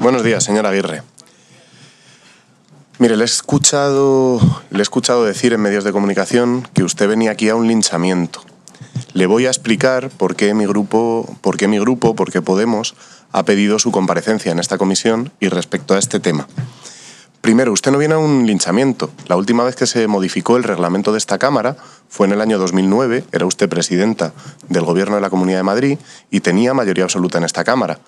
Buenos días, señora Aguirre. Mire, le he escuchado, le he escuchado decir en medios de comunicación que usted venía aquí a un linchamiento. Le voy a explicar por qué mi grupo, por qué mi grupo, por qué Podemos ha pedido su comparecencia en esta comisión y respecto a este tema. Primero, usted no viene a un linchamiento. La última vez que se modificó el reglamento de esta Cámara fue en el año 2009, era usted presidenta del Gobierno de la Comunidad de Madrid y tenía mayoría absoluta en esta Cámara.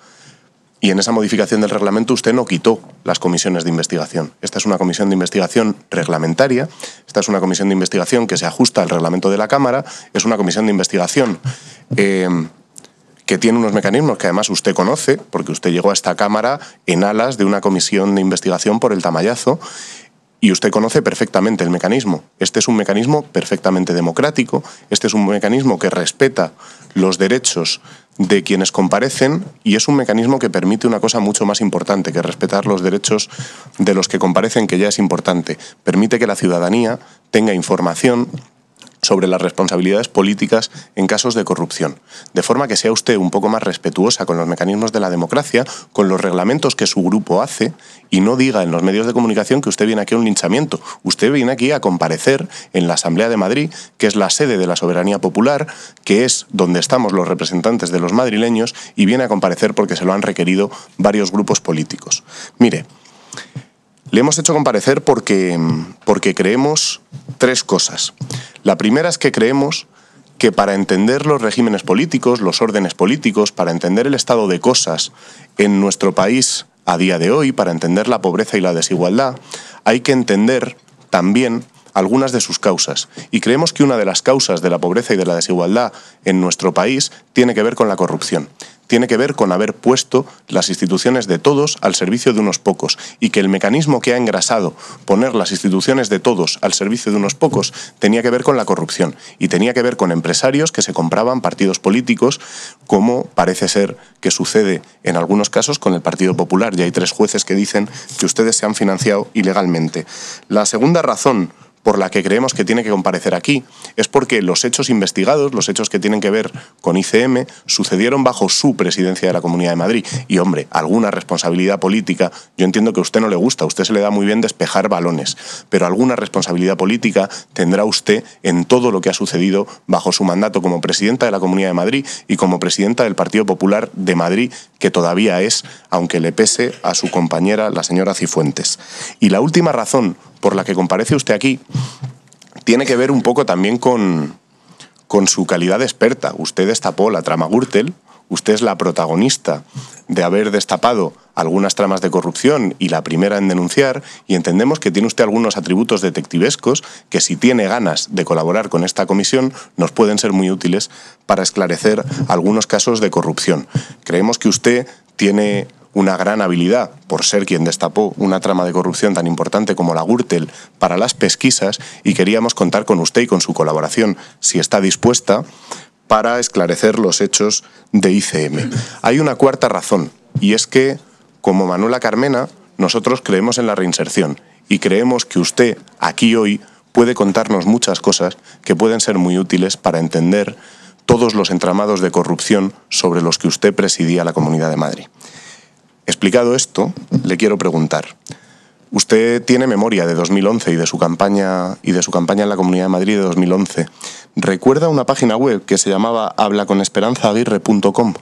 Y en esa modificación del reglamento usted no quitó las comisiones de investigación. Esta es una comisión de investigación reglamentaria, esta es una comisión de investigación que se ajusta al reglamento de la Cámara, es una comisión de investigación em, que tiene unos mecanismos que además usted conoce, porque usted llegó a esta Cámara en alas de una comisión de investigación por el tamallazo, y usted conoce perfectamente el mecanismo. Este es un mecanismo perfectamente democrático, este es un mecanismo que respeta los derechos de quienes comparecen y es un mecanismo que permite una cosa mucho más importante que respetar los derechos de los que comparecen, que ya es importante. Permite que la ciudadanía tenga información sobre las responsabilidades políticas en casos de corrupción, de forma que sea usted un poco más respetuosa con los mecanismos de la democracia, con los reglamentos que su grupo hace y no diga en los medios de comunicación que usted viene aquí a un linchamiento. Usted viene aquí a comparecer en la Asamblea de Madrid, que es la sede de la soberanía popular, que es donde estamos los representantes de los madrileños y viene a comparecer porque se lo han requerido varios grupos políticos. Mire, le hemos hecho comparecer porque, porque creemos tres cosas. La primera es que creemos que para entender los regímenes políticos, los órdenes políticos, para entender el estado de cosas en nuestro país a día de hoy, para entender la pobreza y la desigualdad, hay que entender también algunas de sus causas. Y creemos que una de las causas de la pobreza y de la desigualdad en nuestro país tiene que ver con la corrupción tiene que ver con haber puesto las instituciones de todos al servicio de unos pocos y que el mecanismo que ha engrasado poner las instituciones de todos al servicio de unos pocos tenía que ver con la corrupción y tenía que ver con empresarios que se compraban partidos políticos como parece ser que sucede en algunos casos con el Partido Popular. Ya hay tres jueces que dicen que ustedes se han financiado ilegalmente. La segunda razón por la que creemos que tiene que comparecer aquí es porque los hechos investigados, los hechos que tienen que ver con ICM, sucedieron bajo su presidencia de la Comunidad de Madrid. Y hombre, alguna responsabilidad política, yo entiendo que a usted no le gusta, a usted se le da muy bien despejar balones, pero alguna responsabilidad política tendrá usted en todo lo que ha sucedido bajo su mandato como presidenta de la Comunidad de Madrid y como presidenta del Partido Popular de Madrid, que todavía es, aunque le pese a su compañera, la señora Cifuentes. Y la última razón por la que comparece usted aquí tiene que ver un poco también con, con su calidad de experta. Usted destapó la trama Gürtel, usted es la protagonista de haber destapado algunas tramas de corrupción y la primera en denunciar, y entendemos que tiene usted algunos atributos detectivescos que si tiene ganas de colaborar con esta comisión nos pueden ser muy útiles para esclarecer algunos casos de corrupción. Creemos que usted tiene una gran habilidad por ser quien destapó una trama de corrupción tan importante como la Gürtel para las pesquisas y queríamos contar con usted y con su colaboración, si está dispuesta, para esclarecer los hechos de ICM. Hay una cuarta razón y es que, como Manuela Carmena, nosotros creemos en la reinserción y creemos que usted, aquí hoy, puede contarnos muchas cosas que pueden ser muy útiles para entender todos los entramados de corrupción sobre los que usted presidía la Comunidad de Madrid. Explicado esto, le quiero preguntar. Usted tiene memoria de 2011 y de su campaña y de su campaña en la Comunidad de Madrid de 2011. ¿Recuerda una página web que se llamaba hablaconesperanzaaguirre.com?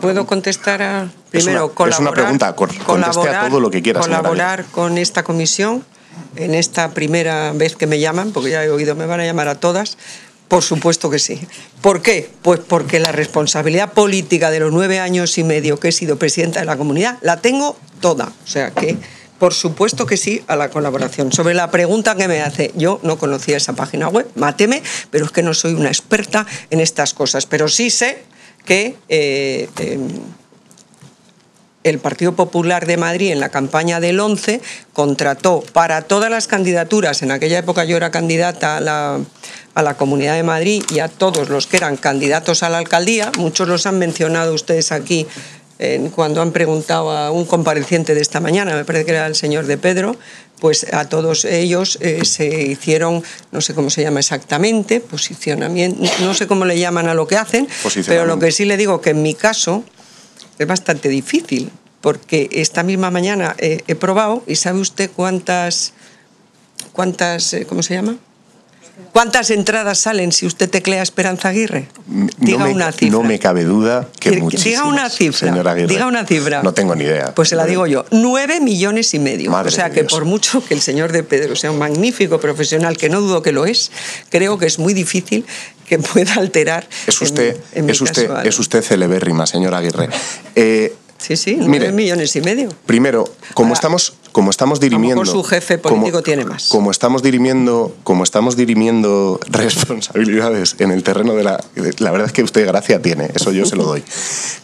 ¿Puedo contestar primero? Es una, colaborar, es una pregunta, conteste a todo lo que quiera. Colaborar con esta comisión en esta primera vez que me llaman, porque ya he oído, me van a llamar a todas, por supuesto que sí. ¿Por qué? Pues porque la responsabilidad política de los nueve años y medio que he sido presidenta de la comunidad la tengo toda. O sea que, por supuesto que sí a la colaboración. Sobre la pregunta que me hace, yo no conocía esa página web, máteme, pero es que no soy una experta en estas cosas. Pero sí sé que... Eh, em, el Partido Popular de Madrid en la campaña del 11 contrató para todas las candidaturas, en aquella época yo era candidata a la, a la Comunidad de Madrid y a todos los que eran candidatos a la alcaldía, muchos los han mencionado ustedes aquí cuando han preguntado a un compareciente de esta mañana, me parece que era el señor de Pedro, pues a todos ellos eh, se hicieron, no sé cómo se llama exactamente, posicionamiento, no sé cómo le llaman a lo que hacen, pero lo que sí le digo que en mi caso es bastante difícil, porque esta misma mañana he, probado y ¿sabe usted cuántas, cuántas, eh, ¿cómo se llama? ¿Cuántas entradas salen si usted teclea Esperanza Aguirre? Mm, diga no me, una cifra. No me cabe duda que muchísimas. Diga una cifra. Señora Aguirre, diga una cifra. No tengo ni idea. Pues se la digo yo. Nueve millones y medio. o sea que por mucho que el señor de Pedro sea un magnífico profesional, que no dudo que lo es, creo que es muy difícil que pueda alterar. Es usted, es, usted es usted celebérrima, señora Aguirre. sí, sí, eh, nueve millones y medio. Primero, como estamos como estamos dirimiendo. su jefe tiene más. Como estamos dirimiendo, como estamos dirimiendo responsabilidades en el terreno de la. La verdad es que usted gracia tiene, eso yo se lo doy.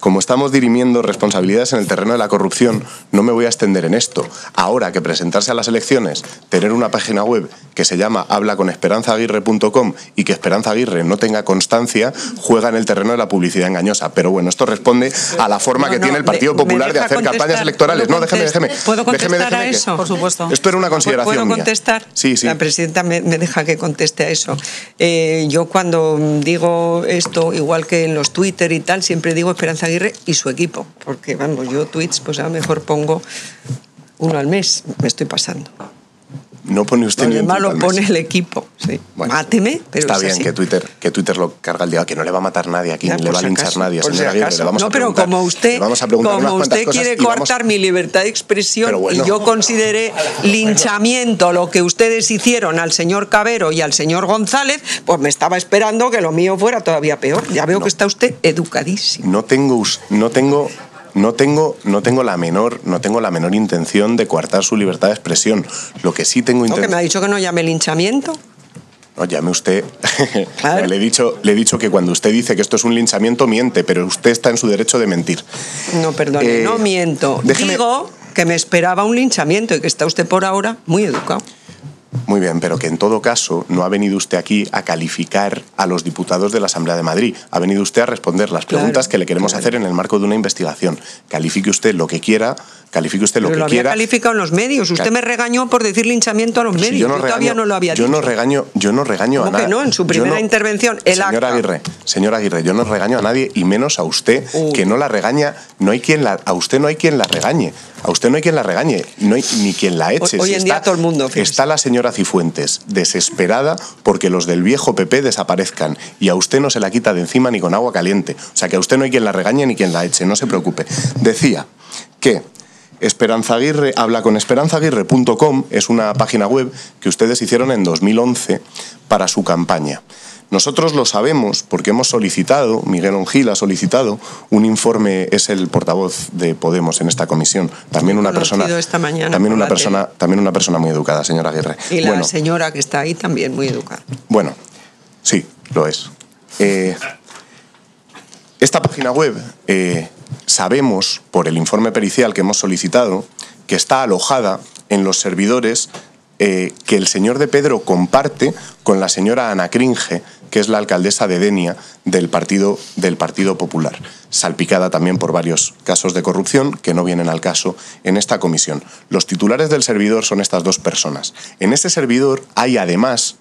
Como estamos dirimiendo responsabilidades en el terreno de la corrupción, no me voy a extender en esto. Ahora que presentarse a las elecciones, tener una página web que se llama habla hablaconesperanzaguirre.com y que Esperanza Aguirre no tenga constancia, juega en el terreno de la publicidad engañosa. Pero bueno, esto responde a la forma que tiene el Partido Popular de hacer campañas electorales. No, déjeme, déjeme. ¿Puedo déjeme, déjeme eso? Por supuesto. Esto una consideración. ¿Puedo mía? contestar? Sí, La presidenta me, deja que conteste a eso. Eh, yo cuando digo esto, igual que en los Twitter y tal, siempre digo Esperanza Aguirre y su equipo, porque vamos, yo tweets, pues a lo mejor pongo uno al mes, me estoy pasando. No pone usted ni malo lo pone el equipo. Sí. Máteme, Está bien que Twitter, que Twitter lo carga el día, que no le va a matar nadie aquí, no, le va a linchar nadie, señora vamos no, pero como usted, quiere cortar mi libertad de expresión y yo consideré linchamiento lo que ustedes hicieron al señor Cabero y al señor González, pues me estaba esperando que lo mío fuera todavía peor. Ya veo que está usted educadísimo. No tengo, no tengo no tengo, no tengo la menor, no tengo la menor intención de coartar su libertad de expresión. Lo que sí tengo intención. que me ha dicho que no llame linchamiento. No, llame usted. le, he dicho, le he dicho que cuando usted dice que esto es un linchamiento, miente, pero usted está en su derecho de mentir. No, perdone, eh, no miento. Digo que me esperaba un linchamiento y que está usted por ahora muy educado. Muy bien, pero que en todo caso no ha venido usted aquí a calificar a los diputados de la Asamblea de Madrid, ha venido usted a responder las preguntas que le queremos hacer en el marco de una investigación. Califique usted lo que quiera, Califique usted lo que había calificado en los medios. Usted me regañó por decir linchamiento a los medios. yo, todavía no lo había dicho. Yo no regaño, yo no regaño a nadie. no? En su primera intervención, señora Aguirre, señora Aguirre, yo no regaño a nadie y menos a usted, que no la regaña. No hay quien a usted no hay quien la regañe. A usted no hay quien la regañe, no ni quien la eche. Hoy, en día todo el mundo. Está la señora Cifuentes desesperada porque los del viejo PP desaparezcan y a usted no se la quita de encima ni con agua caliente. O sea que a usted no hay quien la regañe ni quien la eche, no se preocupe. Decía que Esperanza Aguirre habla con esperanzaguirre.com, es una página web que ustedes hicieron en 2011 para su campaña. Nosotros lo sabemos porque hemos solicitado, Miguel Ongil ha solicitado un informe, es el portavoz de Podemos en esta comisión, también una persona también una persona también una persona muy educada, señora Aguirre. Y la señora que está ahí también muy educada. Bueno, sí, lo es. Eh, esta página web eh, sabemos, por el informe pericial que hemos solicitado, que está alojada en los servidores eh, que el señor de Pedro comparte con la señora Ana Cringe, que es la alcaldesa de Denia del partido, del partido Popular, salpicada también por varios casos de corrupción que no vienen al caso en esta comisión. Los titulares del servidor son estas dos personas. En ese servidor hay además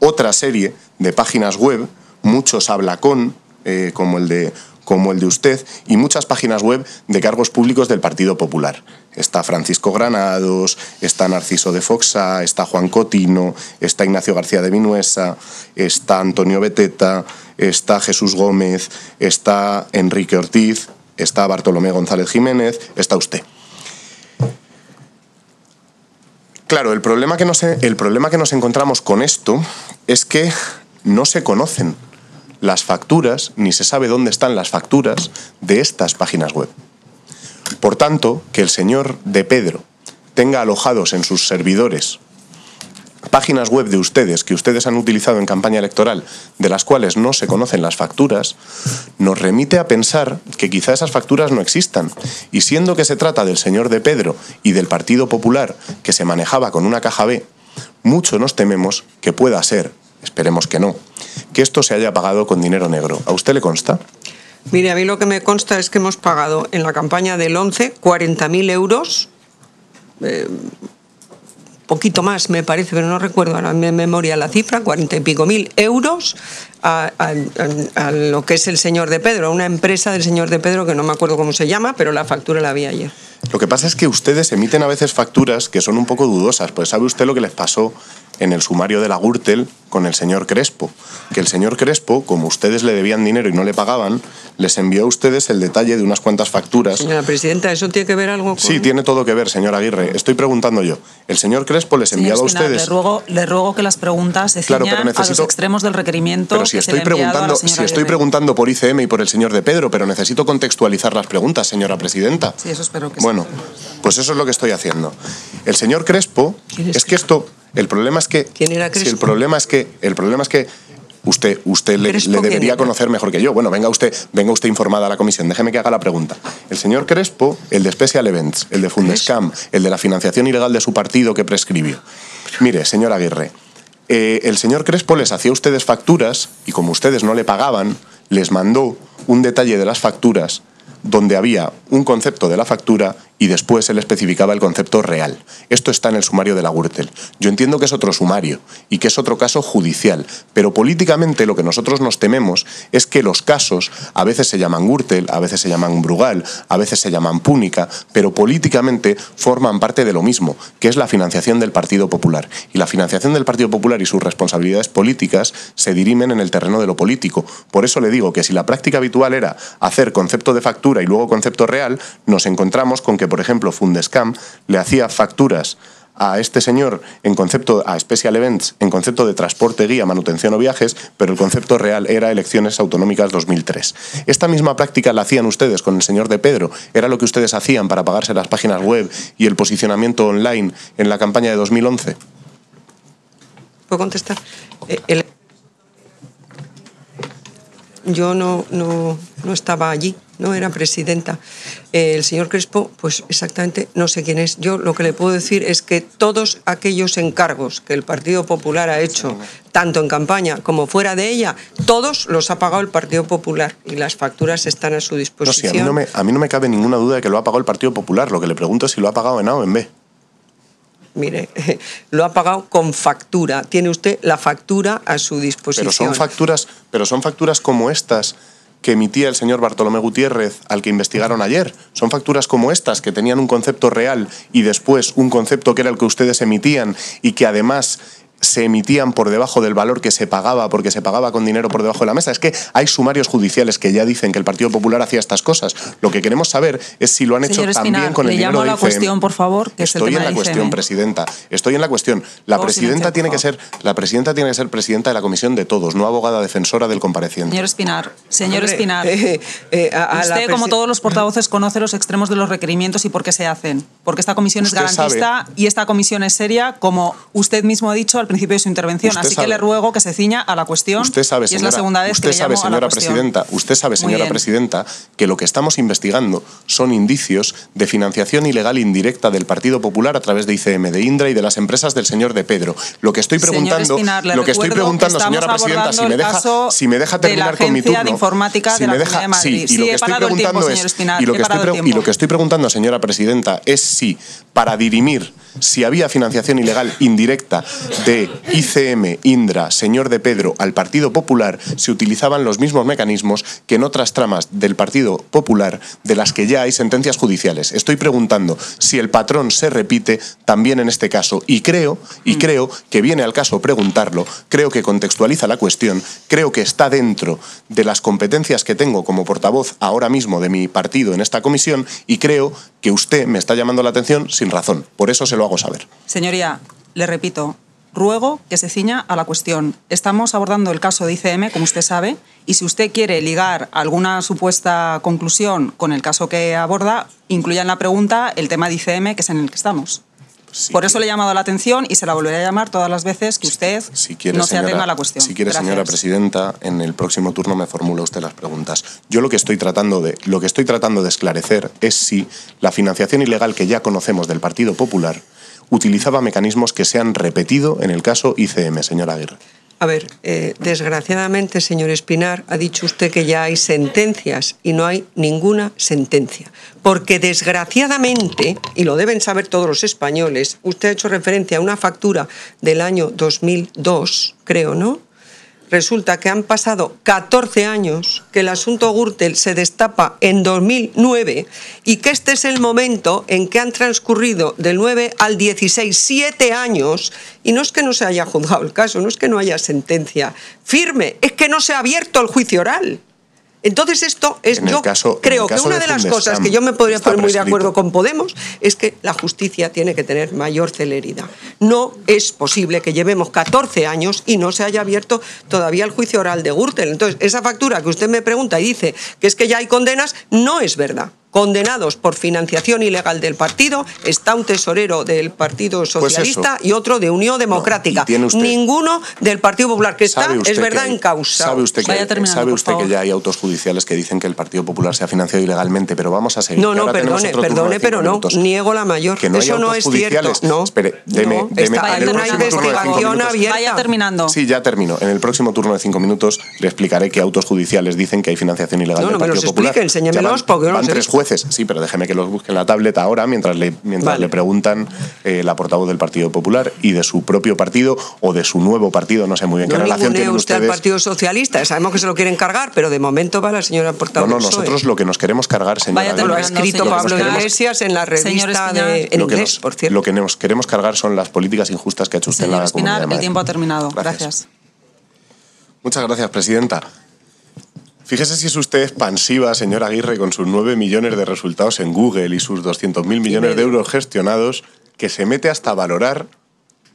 otra serie de páginas web, muchos habla con, eh, como el de como el de usted y muchas páginas web de cargos públicos del Partido Popular. Está Francisco Granados, está Narciso de Foxa, está Juan Cotino, está Ignacio García de Vinuesa, está Antonio Beteta, está Jesús Gómez, está Enrique Ortiz, está Bartolomé González Jiménez, está usted. Claro, el problema, que nos, el problema que nos encontramos con esto es que no se conocen las facturas, ni se sabe dónde están las facturas de estas páginas web. Por tanto, que el señor de Pedro tenga alojados en sus servidores páginas web de ustedes que ustedes han utilizado en campaña electoral, de las cuales no se conocen las facturas, nos remite a pensar que quizá esas facturas no existan. Y siendo que se trata del señor de Pedro y del Partido Popular que se manejaba con una caja B, mucho nos tememos que pueda ser, esperemos que no, que esto se haya pagado con dinero negro. ¿A usted le consta? Mire, a mí lo que me consta es que hemos pagado en la campaña del 11 40.000 euros, eh, poquito más me parece, pero no recuerdo ahora en mi memoria la cifra, 40 y pico mil euros a, lo que es el señor de Pedro, a una empresa del señor de Pedro que no me acuerdo cómo se llama, pero la factura la vi ayer. Lo que pasa es que ustedes emiten a veces facturas que son un poco dudosas, pues sabe usted lo que les pasó en el sumario de la Gürtel con el señor Crespo, que el señor Crespo, como ustedes le debían dinero y no le pagaban, les envió a ustedes el detalle de unas cuantas facturas. Señora presidenta, ¿eso tiene que ver algo con.? Sí, tiene todo que ver, señor Aguirre. Estoy preguntando yo. El señor Crespo les enviaba a ustedes. Le ruego, le ruego que las preguntas se claro, a los extremos del requerimiento. Pero si estoy, preguntando, si estoy preguntando por ICM y por el señor de Pedro, pero necesito contextualizar las preguntas, señora presidenta. Sí, eso espero que Bueno, pues eso es lo que estoy haciendo. El señor Crespo. Es, que esto. El problema es que. ¿Quién era Crespo? el problema es que. El problema es que Usted, usted le, debería conocer mejor que yo. Bueno, venga usted, venga usted informada a la comisión. Déjeme que haga la pregunta. El señor Crespo, el de Special Events, el de Fundescam, el de la financiación ilegal de su partido que prescribió. Mire, señor Aguirre, eh, el señor Crespo les hacía a ustedes facturas y como ustedes no le pagaban, les mandó un detalle de las facturas donde había un concepto de la factura y después él especificaba el concepto real. Esto está en el sumario de la Gürtel. Yo entiendo que es otro sumario y que es otro caso judicial, pero políticamente lo que nosotros nos tememos es que los casos a veces se llaman Gürtel, a veces se llaman Brugal, a veces se llaman Púnica, pero políticamente forman parte de lo mismo, que es la financiación del Partido Popular. Y la financiación del Partido Popular y sus responsabilidades políticas se dirimen en el terreno de lo político. Por eso le digo que si la práctica habitual era hacer concepto de factura y luego concepto real, nos encontramos con que por ejemplo, Fundescam le hacía facturas a este señor en concepto a Special Events en concepto de transporte, guía, manutención o viajes, pero el concepto real era elecciones autonómicas 2003. Esta misma práctica la hacían ustedes con el señor de Pedro, era lo que ustedes hacían para pagarse las páginas web y el posicionamiento online en la campaña de 2011. ¿Puedo contestar? Eh, Yo no, no estaba allí no era presidenta. el señor Crespo, pues exactamente no sé quién es. Yo lo que le puedo decir es que todos aquellos encargos que el Partido Popular ha hecho, tanto en campaña como fuera de ella, todos los ha pagado el Partido Popular y las facturas están a su disposición. No, sí, a, mí no me, cabe ninguna duda de que lo ha pagado el Partido Popular. Lo que le pregunto es si lo ha pagado en A o en B mire, lo ha pagado con factura. Tiene usted la factura a su disposición. Pero son facturas, pero son facturas como estas que emitía el señor Bartolomé Gutiérrez al que investigaron ayer. Son facturas como estas que tenían un concepto real y después un concepto que era el que ustedes emitían y que además se emitían por debajo del valor que se pagaba, porque se pagaba con dinero por debajo de la mesa. Es que hay sumarios judiciales que ya dicen que el Partido Popular hacía estas cosas. Lo que queremos saber es si lo han hecho también con el dinero llamo la cuestión, por favor. Que Estoy en la cuestión, presidenta. Estoy en la cuestión. La oh, presidenta tiene que ser la presidenta tiene que ser presidenta de la comisión de todos, no abogada defensora del compareciente. Señor Espinar, señor eh, eh, usted como todos los portavoces conoce los extremos de los requerimientos y por qué se hacen porque esta comisión es garantista y esta comisión es seria, como usted mismo ha dicho al principio de su intervención. Así que le ruego que se ciña a la cuestión. Usted sabe, y es la segunda vez usted que le sabe, llamo señora a la presidenta, usted sabe, señora presidenta, que lo que estamos investigando son indicios de financiación ilegal indirecta del Partido Popular a través de ICM, de Indra y de las empresas del señor de Pedro. Lo que estoy preguntando, lo que estoy preguntando, señora presidenta, si me deja, si me deja terminar con mi turno, de informática si de la me deja, de Sí, y lo que estoy preguntando es, y y lo que estoy preguntando, señora presidenta, es sí, para dirimir si había financiación ilegal indirecta de ICM, Indra, Señor de Pedro al Partido Popular, se utilizaban los mismos mecanismos que en otras tramas del Partido Popular de las que ya hay sentencias judiciales. Estoy preguntando si el patrón se repite también en este caso y creo, y mm. creo que viene al caso preguntarlo, creo que contextualiza la cuestión, creo que está dentro de las competencias que tengo como portavoz ahora mismo de mi partido en esta comisión y creo que usted me está llamando la atención sin razón. Por eso se lo hago saber. Señoría, le repito, ruego que se ciña a la cuestión. Estamos abordando el caso de ICM, como usted sabe, y si usted quiere ligar alguna supuesta conclusión con el caso que aborda, incluya en la pregunta el tema de ICM, que es en el que estamos. Pues Por eso le he llamado la atención y se la volveré a llamar todas las veces que usted no se atenga a la cuestión. Si quiere, señora presidenta, en el próximo turno me formula usted las preguntas. Yo lo que estoy tratando de, lo que estoy tratando de esclarecer es si la financiación ilegal que ya conocemos del Partido Popular utilizaba mecanismos que se han repetido en el caso ICM, señora Aguirre. A ver, eh, desgraciadamente, señor Espinar, ha dicho usted que ya hay sentencias y no hay ninguna sentencia. Porque desgraciadamente, y lo deben saber todos los españoles, usted ha hecho referencia a una factura del año 2002, creo, ¿no? resulta que han pasado 14 años, que el asunto Gürtel se destapa en 2009 y que este es el momento en que han transcurrido del 9 al 16, 7 años, y no es que no se haya juzgado el caso, no es que no haya sentencia firme, es que no se ha abierto el juicio oral. Entonces esto es, yo creo que una de, las cosas que yo me podría poner muy de acuerdo con Podemos es que la justicia tiene que tener mayor celeridad. No es posible que llevemos 14 años y no se haya abierto todavía el juicio oral de Gürtel. Entonces, esa factura que usted me pregunta y dice que es que ya hay condenas, no es verdad condenados por financiación ilegal del partido está un tesorero del Partido pues Socialista y otro de Unión Democrática. Ninguno del Partido Popular que está, es verdad, en causa. Sabe usted, que, ya hay autos judiciales que dicen que el Partido Popular se ha financiado ilegalmente, pero vamos a seguir. No, no, perdone, perdone pero no, niego la mayor. Eso no es cierto. No, Espere, investigación abierta. Vaya terminando. Sí, ya termino. En el próximo turno de cinco minutos le explicaré que autos judiciales dicen que hay financiación ilegal del Partido Popular. No, me los explique, los sí, pero déjeme que los busque en la tableta ahora mientras le, mientras le preguntan eh, la portavoz del Partido Popular y de su propio partido o de su nuevo partido, no sé muy bien qué relación tiene usted ustedes. al Partido Socialista, sabemos que se lo quieren cargar, pero de momento va la señora portavoz. No, no, nosotros lo que nos queremos cargar, señora. Vaya, lo ha escrito Pablo Iglesias en la revista de por cierto. Lo que nos queremos cargar son las políticas injustas que ha hecho usted en la Comunidad el tiempo ha terminado. gracias. Muchas gracias, presidenta. Fíjese si es usted expansiva, señor Aguirre, con sus 9 millones de resultados en Google y sus 200.000 millones de euros gestionados, que se mete hasta valorar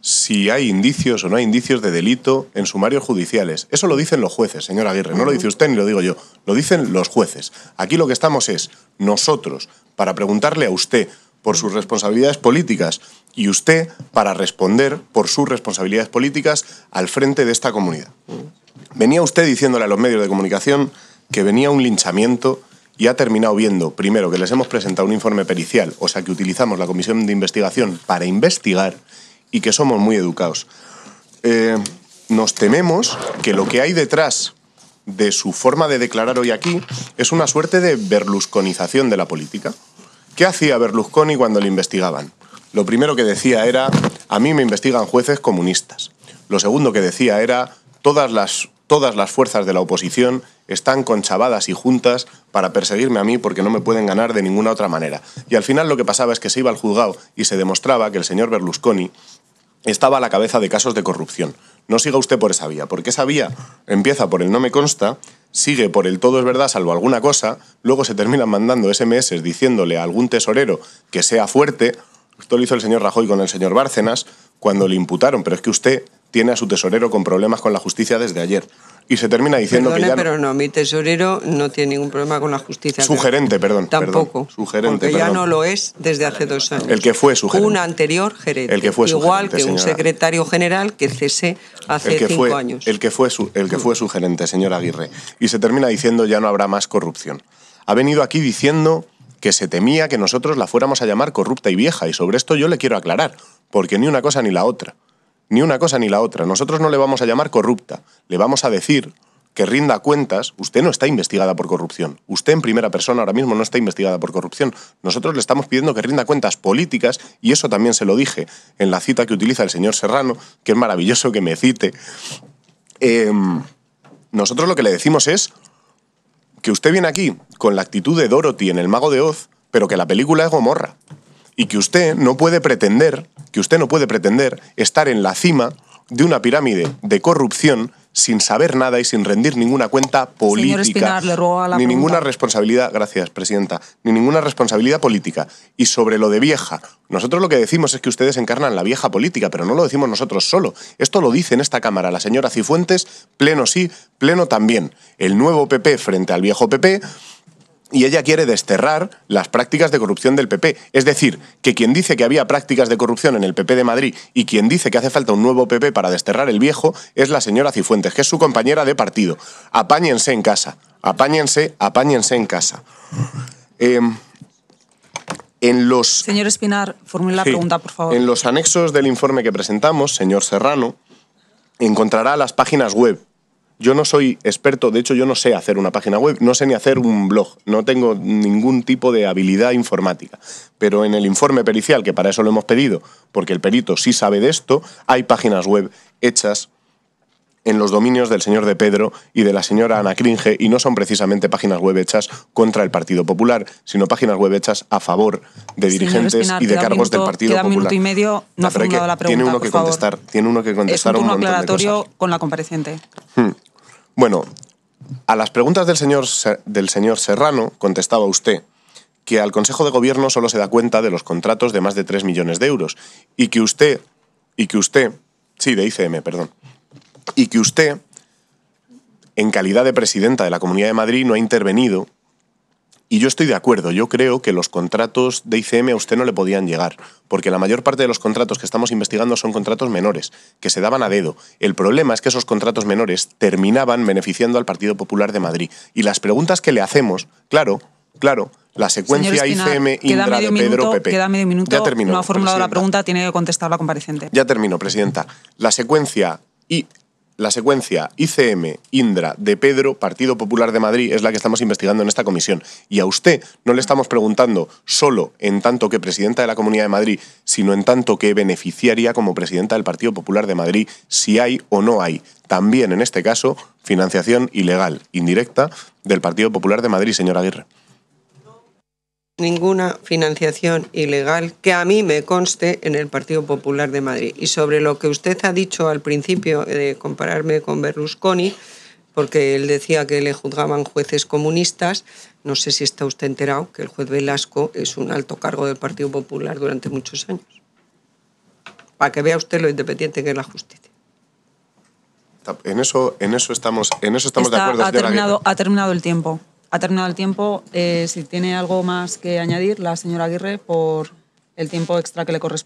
si hay indicios o no hay indicios de delito en sumarios judiciales. Eso lo dicen los jueces, señor Aguirre. No lo dice usted ni lo digo yo. Lo dicen los jueces. Aquí lo que estamos es nosotros para preguntarle a usted por sus responsabilidades políticas y usted para responder por sus responsabilidades políticas al frente de esta comunidad. Mm. Venía usted diciéndole a los medios de comunicación que venía un linchamiento y ha terminado viendo, primero, que les hemos presentado un informe pericial, o sea que utilizamos la comisión de investigación para investigar y que somos muy educados. Eh, nos tememos que lo que hay detrás de su forma de declarar hoy aquí es una suerte de berlusconización de la política. ¿Qué hacía Berlusconi cuando le investigaban? Lo primero que decía era, a mí me investigan jueces comunistas. Lo segundo que decía era, todas las, todas las fuerzas de la oposición están conchavadas y juntas para perseguirme a mí porque no me pueden ganar de ninguna otra manera. Y al final lo que pasaba es que se iba al juzgado y se demostraba que el señor Berlusconi estaba a la cabeza de casos de corrupción. No siga usted por esa vía, porque esa vía empieza por el no me consta, sigue por el todo es verdad salvo alguna cosa, luego se terminan mandando SMS diciéndole a algún tesorero que sea fuerte. Esto lo hizo el señor Rajoy con el señor Bárcenas cuando le imputaron, pero es que usted tiene a su tesorero con problemas con la justicia desde ayer. Y se termina diciendo que ya. No... Pero no, mi tesorero no tiene ningún problema con la justicia. Su gerente, perdón. Tampoco. Perdón, su gerente. Porque ya no lo es desde hace dos años. El que fue su gerente. Un anterior gerente. El que fue su Igual que un secretario general que cese hace cinco años. El que, fue su, el que fue su gerente, señor Aguirre. Y se termina diciendo ya no habrá más corrupción. Ha venido aquí diciendo que se temía que nosotros la fuéramos a llamar corrupta y vieja. Y sobre esto yo le quiero aclarar, porque ni una cosa ni la otra. Ni una cosa ni la otra. Nosotros no le vamos a llamar corrupta. Le vamos a decir que rinda cuentas, usted no está investigada por corrupción. Usted en primera persona ahora mismo no está investigada por corrupción. Nosotros le estamos pidiendo que rinda cuentas políticas y eso también se lo dije en la cita que utiliza el señor Serrano, que es maravilloso que me cite. Em, nosotros lo que le decimos es que usted viene aquí con la actitud de Dorothy en El Mago de Oz, pero que la película es Gomorra. Y que usted no puede pretender que usted no puede pretender estar en la cima de una pirámide de corrupción sin saber nada y sin rendir ninguna cuenta política. ni ninguna responsabilidad, gracias, presidenta, ni ninguna responsabilidad política. Y sobre lo de vieja, nosotros lo que decimos es que ustedes encarnan la vieja política, pero no lo decimos nosotros solo. Esto lo dice en esta Cámara la señora Cifuentes, pleno sí, pleno también. El nuevo PP frente al viejo PP y ella quiere desterrar las prácticas de corrupción del PP. Es decir, que quien dice que había prácticas de corrupción en el PP de Madrid y quien dice que hace falta un nuevo PP para desterrar el viejo es la señora Cifuentes, que es su compañera de partido. Apáñense en casa, apáñense, apáñense en casa. Em, en los... Señor Espinar, formule la pregunta, por favor. En los anexos del informe que presentamos, señor Serrano, encontrará las páginas web yo no soy experto, de hecho yo no sé hacer una página web, no sé ni hacer un blog, no tengo ningún tipo de habilidad informática. Pero en el informe pericial, que para eso lo hemos pedido, porque el perito sí sabe de esto, hay páginas web hechas en los dominios del señor de Pedro y de la señora Ana Cringe y no son precisamente páginas web hechas contra el Partido Popular, sino páginas web hechas a favor de dirigentes y de cargos del Partido Popular. minuto no, ah, la pregunta, Tiene uno que contestar, favor. tiene uno que contestar un, con la compareciente. Hmm. Bueno, a las preguntas del señor, del señor Serrano contestaba usted que al Consejo de Gobierno solo se da cuenta de los contratos de más de 3 millones de euros y que usted, y que usted, sí, de ICM, perdón, y que usted, en calidad de presidenta de la Comunidad de Madrid, no ha intervenido. Y yo estoy de acuerdo, yo creo que los contratos de ICM a usted no le podían llegar, porque la mayor parte de los contratos que estamos investigando son contratos menores, que se daban a dedo. El problema es que esos contratos menores terminaban beneficiando al Partido Popular de Madrid. Y las preguntas que le hacemos, claro, claro, la secuencia ICM Indra Pedro Pepe Queda medio minuto. Ya termino, no ha formulado la pregunta, tiene que contestar la comparecente. Ya termino, presidenta. La secuencia y la secuencia ICM, Indra, de Pedro, Partido Popular de Madrid, es la que estamos investigando en esta comisión. Y a usted no le estamos preguntando solo en tanto que presidenta de la Comunidad de Madrid, sino en tanto que beneficiaría como presidenta del Partido Popular de Madrid si hay o no hay, también en este caso, financiación ilegal, indirecta, del Partido Popular de Madrid, señora Aguirre ninguna financiación ilegal que a mí me conste en el Partido Popular de Madrid. Y sobre lo que usted ha dicho al principio eh, de compararme con Berlusconi, porque él decía que le juzgaban jueces comunistas. No sé si está usted enterado que el juez Velasco es un alto cargo del Partido Popular durante muchos años. Para que vea usted lo independiente que es la justicia. En eso, en eso estamos, en eso estamos de acuerdo. Ha ha terminado el tiempo. Ha terminado el tiempo. Eh, si tiene algo más que añadir, la señora Aguirre, por el tiempo extra que le corresponde.